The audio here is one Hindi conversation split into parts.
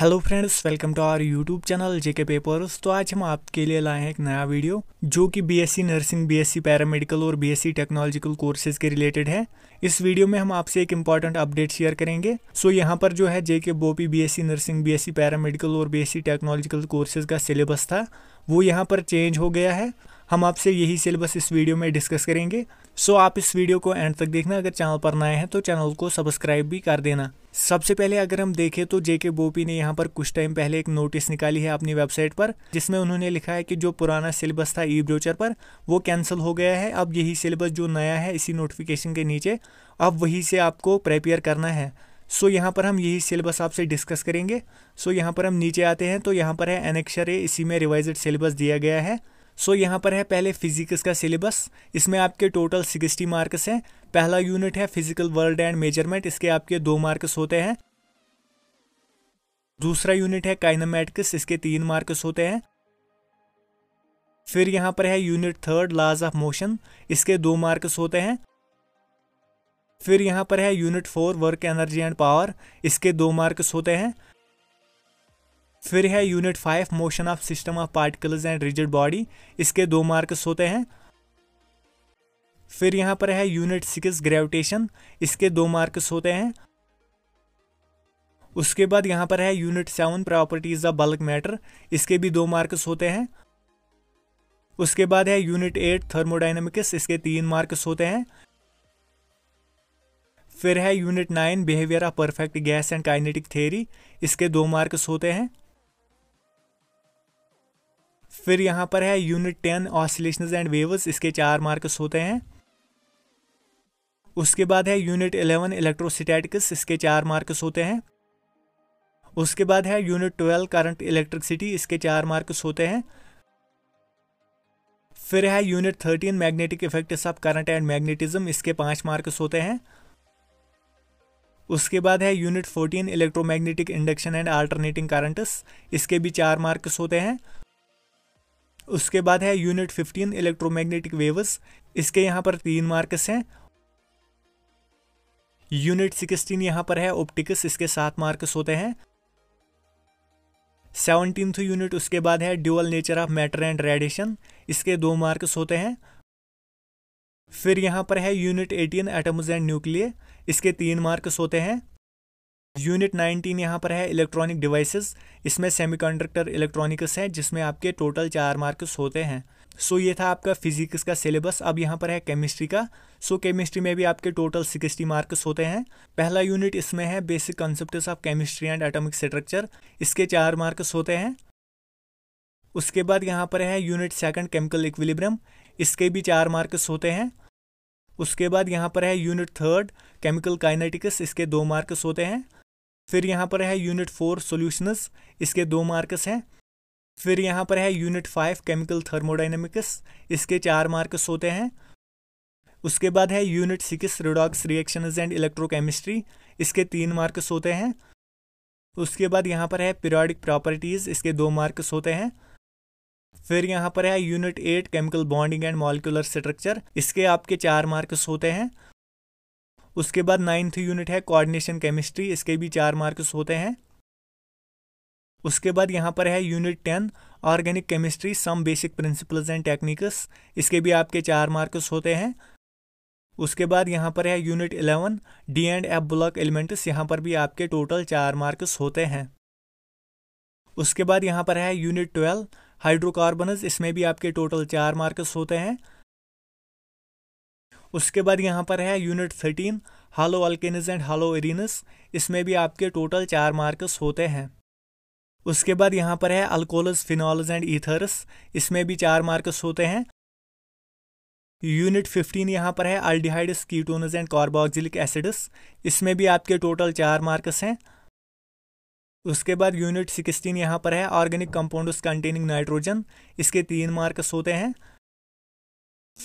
hello friends welcome to our YouTube channel JK papers तो आज हम आपके लिए लाए हैं एक नया वीडियो जो कि बीएससी नर्सिंग बीएससी पैरामेडिकल और बीएससी टेक्नोलॉजिकल कोर्सेज के रिलेटेड है इस वीडियो में हम आपसे एक इम्पॉर्टेंट अपडेट शेयर करेंगे सो so, यहाँ पर जो है JK BOPEE B nursing B paramedical और बी टेक्नोलॉजिकल कोर्सेज का सिलेबस था वो यहाँ पर चेंज हो गया है हम आपसे यही सिलेबस इस वीडियो में डिस्कस करेंगे सो so, आप इस वीडियो को एंड तक देखना अगर चैनल पर नए हैं तो चैनल को सब्सक्राइब भी कर देना सबसे पहले अगर हम देखें तो जेके बोपी ने यहाँ पर कुछ टाइम पहले एक नोटिस निकाली है अपनी वेबसाइट पर जिसमें उन्होंने लिखा है कि जो पुराना सिलेबस था ई ब्रोचर पर वो कैंसिल हो गया है अब यही सिलेबस जो नया है इसी नोटिफिकेशन के नीचे अब वही से आपको प्रेपेयर करना है सो so, यहाँ पर हम यही सिलेबस आपसे डिस्कस करेंगे सो so, यहाँ पर हम नीचे आते हैं तो यहाँ पर है एनेक्शर ए इसी में रिवाइज सिलेबस दिया गया है सो यहाँ पर है पहले फिजिक्स का सिलेबस इसमें आपके टोटल सिक्सटी मार्क्स हैं पहला यूनिट है फिजिकल वर्ल्ड एंड मेजरमेंट इसके आपके दो मार्क्स होते हैं दूसरा यूनिट है काइनामेटिक्स इसके तीन मार्क्स होते हैं फिर यहाँ पर है unit third laws of motion इसके दो मार्क्स होते हैं फिर यहाँ पर है unit four work energy and power इसके दो मार्क्स होते हैं फिर है unit five motion of system of particles and rigid body इसके दो मार्क्स होते हैं फिर यहाँ पर है यूनिट सिक्स ग्रेविटेशन इसके दो मार्क्स होते हैं उसके बाद यहाँ पर है unit seven properties of bulk matter इसके भी दो मार्क्स होते हैं उसके बाद है यूनिट एट थर्मोडाइनमिक्स इसके तीन मार्क्स होते हैं फिर है unit nine behaviour of perfect gas and kinetic theory इसके दो मार्क्स होते हैं फिर यहाँ पर है unit ten oscillation and waves इसके चार मार्क्स होते हैं उसके बाद है यूनिट इलेवन इलेक्ट्रोस्टैटिक्स इसके चार मार्क्स होते हैं उसके बाद है यूनिट ट्वेल्व करंट इलेक्ट्रिसिटी इसके चार मार्क्स होते हैं फिर है unit thirteen magnetic effects of current and magnetism इसके पांच मार्क्स होते हैं उसके बाद है unit fourteen electromagnetic induction and alternating currents इसके भी चार मार्क्स होते हैं उसके बाद है यूनिट फिफ्टीन इलेक्ट्रोमैग्नेटिक वेव्स इसके यहाँ पर तीन मार्क्स हैं यूनिट सिक्सटीन यहाँ पर है ऑप्टिक्स इसके सात मार्क्स होते हैं सेवनटीन यूनिट उसके बाद है dual nature of matter and radiation इसके दो मार्क्स होते हैं फिर यहाँ पर है unit eighteen atoms and nuclear इसके तीन मार्क्स होते हैं यूनिट 19 यहाँ पर है इलेक्ट्रॉनिक डिवाइसेस इसमें सेमीकंडक्टर इलेक्ट्रॉनिक्स है जिसमें आपके टोटल चार मार्क्स होते हैं सो so, ये था आपका फिजिक्स का सिलेबस अब यहाँ पर है केमिस्ट्री का सो so, केमिस्ट्री में भी आपके टोटल सिक्सटी मार्क्स होते हैं पहला यूनिट इसमें है basic concept of chemistry and atomic structure इसके चार मार्क्स होते हैं उसके बाद यहाँ पर है यूनिट सेकेंड केमिकल इक्विलिब्रम इसके भी चार मार्क्स होते हैं उसके बाद यहाँ पर है यूनिट थर्ड केमिकल काइनेटिक्स इसके दो मार्क्स होते हैं फिर यहाँ पर है यूनिट फोर सोल्यूशनस इसके दो मार्क्स हैं फिर यहाँ पर है यूनिट फाइव केमिकल थर्मोडाइनमिक्स इसके चार मार्क्स होते हैं उसके बाद है unit six redox reactions and electrochemistry इसके तीन मार्क्स होते हैं उसके बाद यहाँ पर है पीरियडिक प्रॉपर्टीज़ इसके दो मार्क्स होते हैं फिर यहाँ पर है unit eight chemical bonding and molecular structure इसके आपके चार मार्क्स होते हैं उसके बाद नाइन्थ यूनिट है कोऑर्डिनेशन केमिस्ट्री इसके भी चार मार्क्स होते हैं उसके बाद यहाँ पर है unit ten organic chemistry some basic principles and techniques इसके भी आपके चार मार्क्स होते हैं उसके बाद यहाँ पर है unit eleven D and F block elements यहाँ पर भी आपके टोटल चार मार्क्स होते हैं उसके बाद यहाँ पर है यूनिट ट्वेल्व हाइड्रोकार्बनस इसमें भी आपके टोटल चार मार्क्स होते हैं उसके बाद यहाँ पर है unit thirteen halo alkanes and halo arenes इसमें भी आपके टोटल चार मार्क्स होते हैं उसके बाद यहाँ पर है अल्कोलस फिनॉल्स एंड ईथर्स इसमें भी चार मार्क्स होते हैं यूनिट फिफ्टीन यहाँ पर है aldehydes ketones and carboxylic acids इसमें भी आपके टोटल चार मार्क्स हैं उसके बाद यूनिट सिक्सटीन यहाँ पर है ऑर्गेनिक कंपाउंड्स कंटेनिंग नाइट्रोजन इसके तीन मार्क्स होते हैं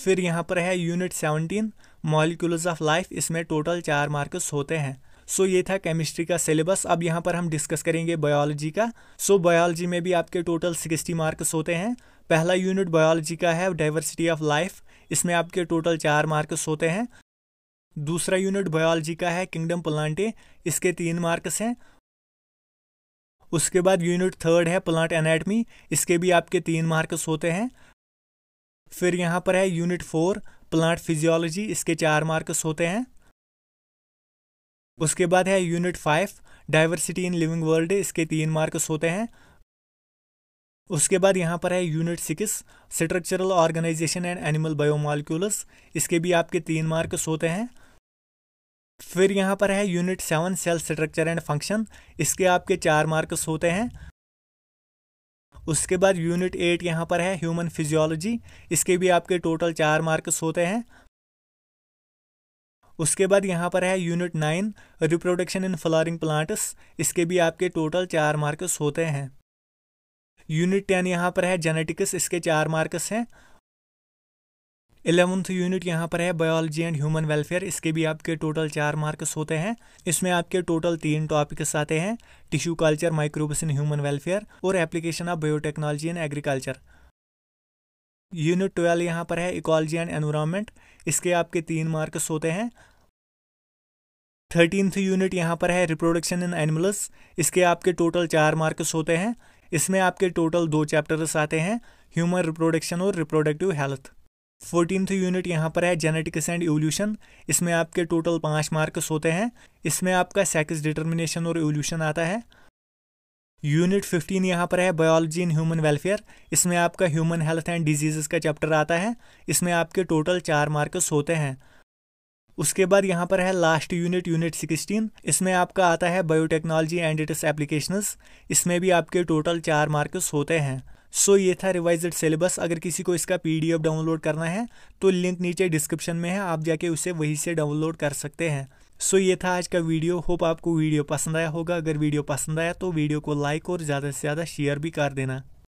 फिर यहाँ पर है unit seventeen molecules of life इसमें टोटल चार मार्क्स होते हैं सो so, ये था केमिस्ट्री का सिलेबस अब यहाँ पर हम डिस्कस करेंगे बायोलॉजी का सो so, बायोलॉजी में भी आपके टोटल सिक्सटी मार्क्स होते हैं पहला यूनिट बायोलॉजी का है डाइवर्सिटी ऑफ लाइफ इसमें आपके टोटल चार मार्क्स होते हैं दूसरा यूनिट बायोलॉजी का है किंगडम प्लांटे इसके तीन मार्क्स हैं उसके बाद यूनिट थर्ड है प्लांट एनाटमी इसके भी आपके तीन मार्क्स होते हैं फिर यहाँ पर है यूनिट फोर प्लांट फिजियोलॉजी इसके चार मार्क्स होते हैं उसके बाद है unit five diversity in living world इसके तीन मार्क्स होते हैं उसके बाद यहाँ पर है unit six structural organisation and animal biomolecules इसके भी आपके तीन मार्क्स होते हैं फिर यहाँ पर है unit seven cell structure and function इसके आपके चार मार्क्स होते हैं उसके बाद यूनिट एट यहाँ पर है ह्यूमन फिजियोलॉजी इसके भी आपके टोटल चार मार्क्स होते हैं उसके बाद यहाँ पर है unit nine reproduction in flowering plants इसके भी आपके टोटल चार मार्क्स होते हैं यूनिट टेन यहाँ पर है जेनेटिक्स इसके चार मार्क्स हैं इलेवंथ यूनिट यहाँ पर है बायोलॉजी एंड ह्यूमन वेलफेयर इसके भी आपके टोटल चार मार्क्स होते हैं इसमें आपके टोटल तीन टॉपिक्स आते हैं tissue culture microbes in human welfare और application of biotechnology in agriculture unit twelve यहाँ पर है इकोलॉजी एंड एनवायरनमेंट इसके आपके तीन मार्क्स होते हैं थर्टीनथ यूनिट यहाँ पर है रिप्रोडक्शन इन एनिमल्स इसके आपके टोटल चार मार्क्स होते हैं इसमें आपके टोटल दो चैप्टर्स आते हैं ह्यूमन रिप्रोडक्शन और रिप्रोडक्टिव हेल्थ फोर्टीन यूनिट यहाँ पर है जेनेटिक्स एंड एवोल्यूशन इसमें आपके टोटल पाँच मार्क्स होते हैं इसमें आपका सेक्स डिटर्मिनेशन और एवोल्यूशन आता है यूनिट फिफ्टीन यहाँ पर है बायोलॉजी इन ह्यूमन वेलफेयर इसमें आपका ह्यूमन हेल्थ एंड डिजीज़ का चैप्टर आता है इसमें आपके टोटल चार मार्क्स होते हैं उसके बाद यहाँ पर है लास्ट यूनिट यूनिट सिक्सटीन इसमें आपका आता है बायोटेक्नोलॉजी एंड इट्स एप्लीकेशन इसमें भी आपके टोटल चार मार्क्स होते हैं सो so, ये था रिवाइज सिलेबस अगर किसी को इसका पीडीएफ डाउनलोड करना है तो लिंक नीचे डिस्क्रिप्शन में है आप जाके उसे वहीं से डाउनलोड कर सकते हैं सो so, ये था आज का वीडियो होप आपको वीडियो पसंद आया होगा अगर वीडियो पसंद आया तो वीडियो को लाइक और ज़्यादा से ज़्यादा शेयर भी कर देना